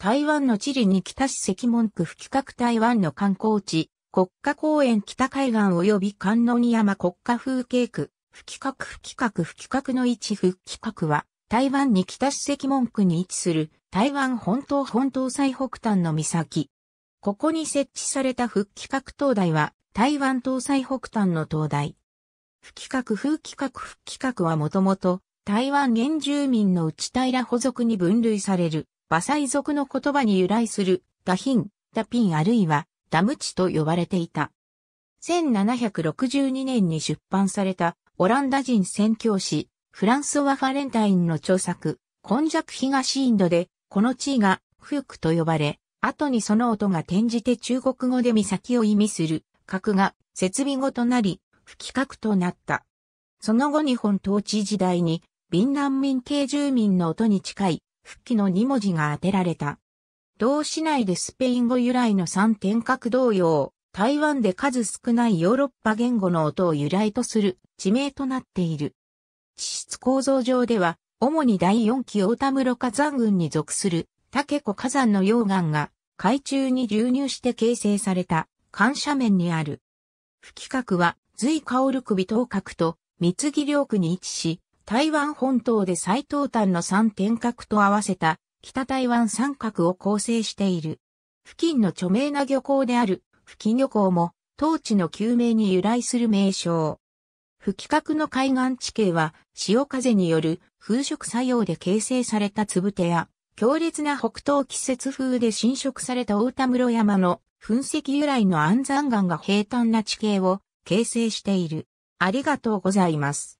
台湾の地理に北市赤門区不規格台湾の観光地、国家公園北海岸及び観音山国家風景区、不規格不規格不規格の位置不規格は、台湾に北市赤門区に位置する台湾本島本島最北端の岬。ここに設置された不企画灯台は、台湾島最北端の灯台。不企画風規格不企画はもともと、台湾原住民の内平補足に分類されるバサイ族の言葉に由来するダヒン、ダピンあるいはダムチと呼ばれていた。1762年に出版されたオランダ人宣教師、フランソワ・ファレンタインの著作、根弱東インドで、この地位がフークと呼ばれ、後にその音が転じて中国語で岬を意味する、格が設備語となり、不規格となった。その後日本統治時代に、ビン難民系住民の音に近い復帰の2文字が当てられた。同市内でスペイン語由来の三点角同様、台湾で数少ないヨーロッパ言語の音を由来とする地名となっている。地質構造上では、主に第4期大田室火山群に属する竹子火山の溶岩が海中に流入して形成された寒斜面にある。吹き角は随薫首頭角と三木領区に位置し、台湾本島で最東端の三点角と合わせた北台湾三角を構成している。付近の著名な漁港である付近漁港も当地の救命に由来する名称。不規格の海岸地形は潮風による風食作用で形成されたつぶてや強烈な北東季節風で侵食された大田室山の噴石由来の安山岩が平坦な地形を形成している。ありがとうございます。